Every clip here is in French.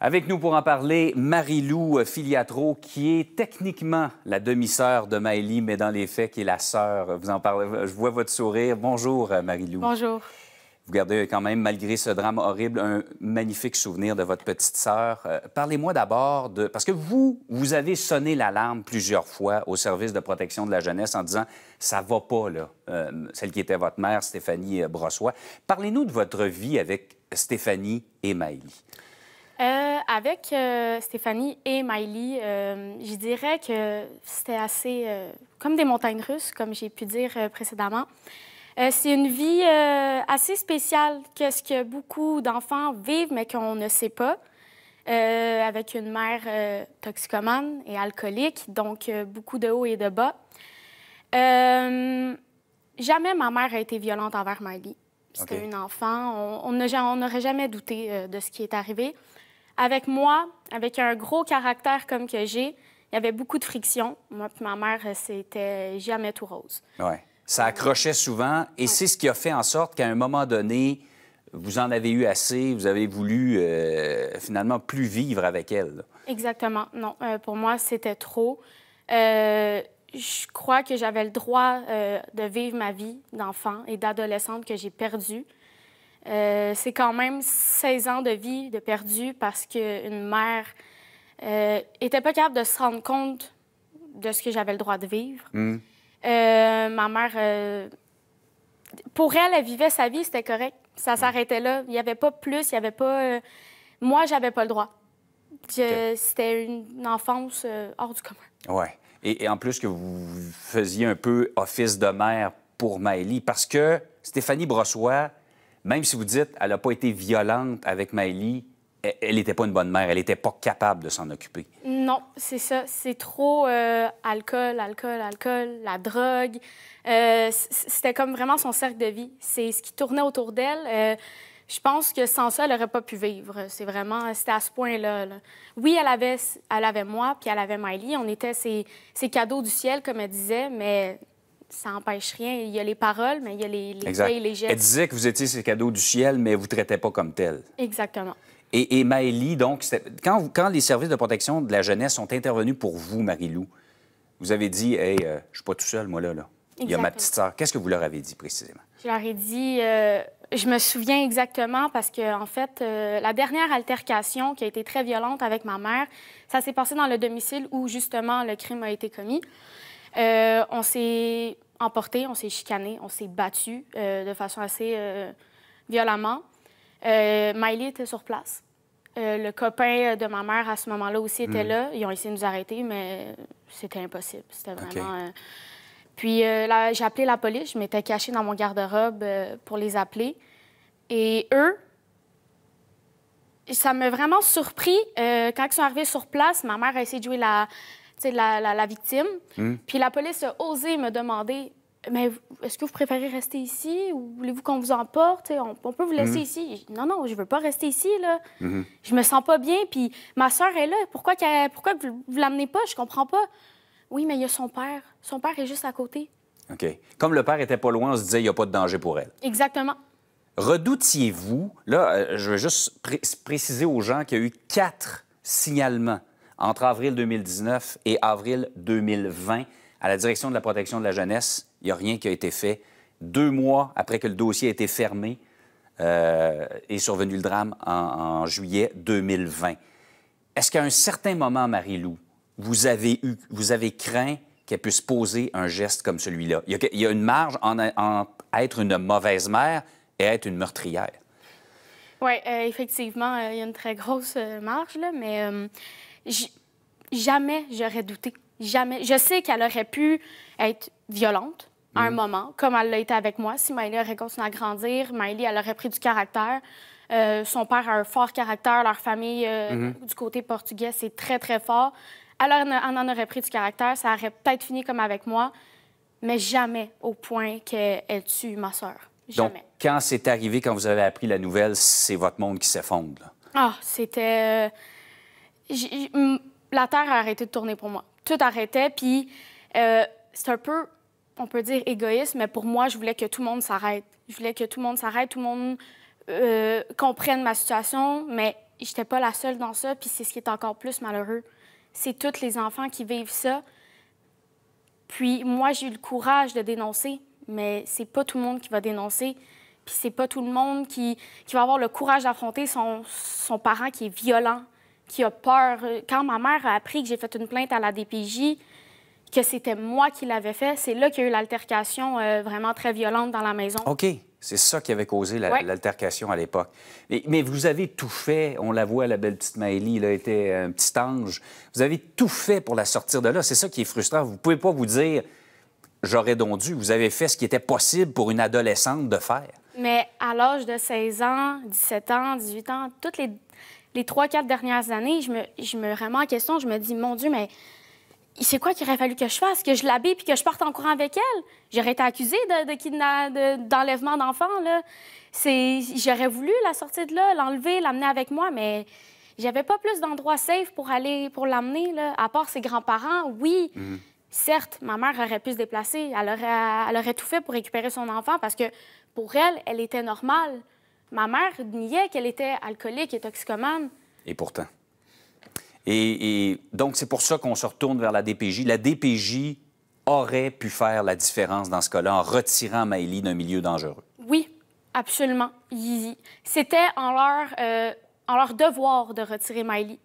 Avec nous pour en parler, Marie-Lou Filiatro, qui est techniquement la demi-sœur de Maëlie, mais dans les faits, qui est la sœur. Vous en parlez, je vois votre sourire. Bonjour, euh, Marie-Lou. Bonjour. Vous gardez quand même, malgré ce drame horrible, un magnifique souvenir de votre petite sœur. Euh, parlez-moi d'abord de... Parce que vous, vous avez sonné l'alarme plusieurs fois au service de protection de la jeunesse en disant « ça va pas, là euh, celle qui était votre mère, Stéphanie Brossois. Parlez-nous de votre vie avec Stéphanie et Maëlie. Euh, avec euh, Stéphanie et Miley, euh, je dirais que c'était assez comme des montagnes russes, comme j'ai pu dire précédemment. c'est une vie assez spéciale que ce que beaucoup d'enfants vivent, mais qu'on ne sait pas, avec une mère toxicomane et alcoolique, donc beaucoup de hauts et de bas. jamais ma mère a été violente envers Miley. C'était une enfant. On n'aurait jamais douté de ce qui est arrivé. Avec moi, avec un gros caractère comme que j'ai, il y avait beaucoup de friction. Moi et ma mère, euh, c'était jamais tout rose. Ouais. Ça accrochait souvent et c'est ce qui a fait en sorte qu'à un moment donné, vous en avez eu assez, vous avez voulu euh, finalement plus vivre avec elle. Exactement. Non, euh, pour moi, c'était trop. je crois que j'avais le droit de vivre ma vie d'enfant et d'adolescente que j'ai perdue. Euh, c'est quand même 16 ans de vie de perdu parce qu'une mère n'était euh, pas capable de se rendre compte de ce que j'avais le droit de vivre. Hmm. Euh, ma mère, pour elle, elle vivait sa vie, c'était correct. Ça hmm. s'arrêtait là. Il n'y avait pas plus, il n'y avait pas. Moi, j'avais pas le droit. C'était une enfance hors du commun. Oui. Et, et en plus que vous faisiez un peu office de mère pour Maëlie, parce que Stéphanie Brossois, même si vous dites elle n'a pas été violente avec Maëlie, e-, elle n'était pas une bonne mère, elle n'était pas capable de s'en occuper. Non, c'est ça. C'est trop euh, alcool, alcool, alcool, la drogue. Euh, c'était comme vraiment son cercle de vie. C'est ce qui tournait autour d'elle. Euh, je pense que sans ça, elle n'aurait pas pu vivre. C'est vraiment, c'était à ce point-là. Oui, elle avait, elle avait moi, puis elle avait Miley. On était ses, ses cadeaux du ciel, comme elle disait, mais ça n'empêche rien. Il y a les paroles, mais il y a les, faits gestes. Elle disait que vous étiez ces cadeaux du ciel, mais vous ne traitez pas comme tel. Exactement. Et, Maëlie, donc, quand, les services de protection de la jeunesse sont intervenus pour vous, Marie-Lou, vous avez dit, hey, euh, je ne suis pas tout seul, moi, là. là. Il y a ma petite sœur. Qu'est-ce que vous leur avez dit précisément? Je leur ai dit, euh, je me souviens exactement parce que, en fait, euh, la dernière altercation qui a été très violente avec ma mère, ça s'est passé dans le domicile où, justement, le crime a été commis. Euh, on s'est emporté, on s'est chicané, on s'est battu euh, de façon assez euh, violemment. Miley était sur place. le copain de ma mère à ce moment-là aussi était hmm. là. Ils ont essayé de nous arrêter, mais c'était impossible. C'était vraiment. Puis j'ai appelé la police. Je m'étais cachée dans mon garde-robe pour les appeler. Et eux, ça m'a vraiment surpris. quand ils sont arrivés sur place, ma mère a essayé de jouer la, la, la, victime. Hmm. Puis la police a osé me demander mais est-ce que vous préférez rester ici ou voulez-vous qu'on vous emporte? On, peut vous hmm. laisser ici. Non, non, je ne veux pas rester ici, là. Hmm. Je me sens pas bien, puis ma soeur est là. Pourquoi, pourquoi vous, ne l'amenez pas? Je comprends pas. Oui, mais il y a son père. Son père est juste à côté. OK. Comme le père était pas loin, on se disait, il n'y a pas de danger pour elle. Exactement. Redoutiez-vous, là, euh, je veux juste préciser aux gens qu'il y a eu quatre signalements entre avril 2019 et avril 2020, à la direction de la protection de la jeunesse, il n'y a rien qui a été fait. Deux mois après que le dossier a été fermé, euh, est survenu le drame en, juillet 2020. Est-ce qu'à un certain moment, Marie-Lou, vous avez, eu, vous avez craint qu'elle puisse poser un geste comme celui-là? Il, y a une marge en, être une mauvaise mère et être une meurtrière. Oui, euh, effectivement, euh, il y a une très grosse euh, marge, là, mais jamais j'aurais douté. Jamais. Je sais qu'elle aurait pu être violente à un mm. moment, comme elle l'a été avec moi. Si Miley aurait continué à grandir, Miley, elle aurait pris du caractère. Euh, son père a un fort caractère. Leur famille euh, mm-hmm. du côté portugais, c'est très, très fort. Alors, on en aurait pris du caractère. Ça aurait peut-être fini comme avec moi, mais jamais au point qu'elle tue ma sœur. Jamais. Donc, quand c'est arrivé, quand vous avez appris la nouvelle, c'est votre monde qui s'effondre. Ah, c'était... Euh, la Terre a arrêté de tourner pour moi. Tout arrêtait, puis euh, c'est un peu, on peut dire, égoïste, mais pour moi, je voulais que tout le monde s'arrête. Je voulais que tout le monde s'arrête, tout le monde euh, comprenne ma situation, mais j'étais pas la seule dans ça, puis c'est ce qui est encore plus malheureux. C'est tous les enfants qui vivent ça. Puis moi, j'ai eu le courage de dénoncer, mais c'est pas tout le monde qui va dénoncer. Puis c'est pas tout le monde qui, va avoir le courage d'affronter son parent qui est violent, qui a peur. Quand ma mère a appris que j'ai fait une plainte à la DPJ, que c'était moi qui l'avais fait, c'est là qu'il y a eu l'altercation euh, vraiment très violente dans la maison. OK. C'est ça qui avait causé l'altercation à l'époque. Mais, vous avez tout fait. On la voit, la belle petite Maëlie, a était un petit ange. Vous avez tout fait pour la sortir de là. C'est ça qui est frustrant. Vous pouvez pas vous dire, j'aurais donc dû. Vous avez fait ce qui était possible pour une adolescente de faire. Mais à l'âge de 16 ans, 17 ans, 18 ans, toutes les les trois, quatre dernières années, je me, remets en question, je me dis, mon Dieu, mais c'est quoi qu'il aurait fallu que je fasse? Que je l'habille puis que je parte en courant avec elle? J'aurais été accusée de, d'enlèvement d'enfants, j'aurais voulu la sortir de là, l'enlever, l'amener avec moi, mais j'avais pas plus d'endroits safe pour aller, pour l'amener, À part ses grands-parents, oui. Mhm. Certes, ma mère aurait pu se déplacer. Elle aurait, elle aurait tout fait pour récupérer son enfant parce que pour elle, elle était normale. Ma mère niait qu'elle était alcoolique et toxicomane. Et pourtant. Et, donc, c'est pour ça qu'on se retourne vers la DPJ. La DPJ aurait pu faire la différence dans ce cas-là en retirant Maëlie d'un milieu dangereux. Oui, absolument. C'était en leur, euh, en leur devoir de retirer Maëlie.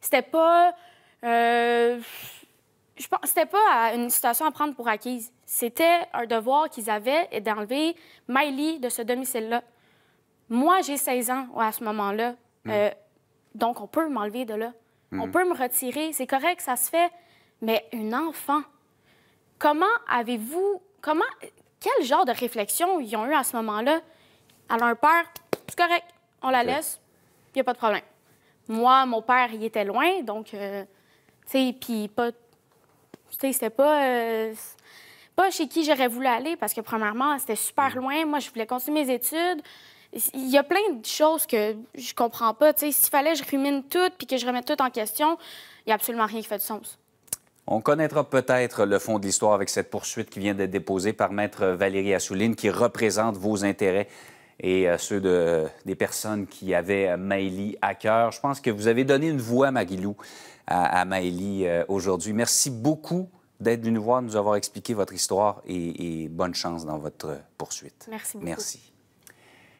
C'était pas. Euh, je pense c'était pas une situation à prendre pour acquise. C'était un devoir qu'ils avaient d'enlever Miley de ce domicile-là. Moi, j'ai 16 ans à ce moment-là. Mm. Euh, donc, on peut m'enlever de là. Mm. On peut me retirer. C'est correct, ça se fait. Mais une enfant, comment avez-vous. Comment. Quel genre de réflexion ils ont eu à ce moment-là? Alors, un père, c'est correct, on la laisse, il n'y a pas de problème. Moi, mon père, il était loin, donc, euh, tu sais, puis pas. Tu sais, c'était pas. Euh, pas chez qui j'aurais voulu aller parce que, premièrement, c'était super mm. loin. Moi, je voulais continuer mes études il y a plein de choses que je comprends pas. S'il fallait que je rumine tout puis que je remette tout en question, il n'y a absolument rien qui fait de sens. On connaîtra peut-être le fond de l'histoire avec cette poursuite qui vient d'être déposée par Maître Valérie Assouline, qui représente vos intérêts et euh, ceux de, des personnes qui avaient euh, Maëlie à cœur. Je pense que vous avez donné une voix, Maguilou, à, à euh, aujourd'hui. Merci beaucoup d'être venu nous voir, nous avoir expliqué votre histoire et, et bonne chance dans votre poursuite. Merci beaucoup. Merci.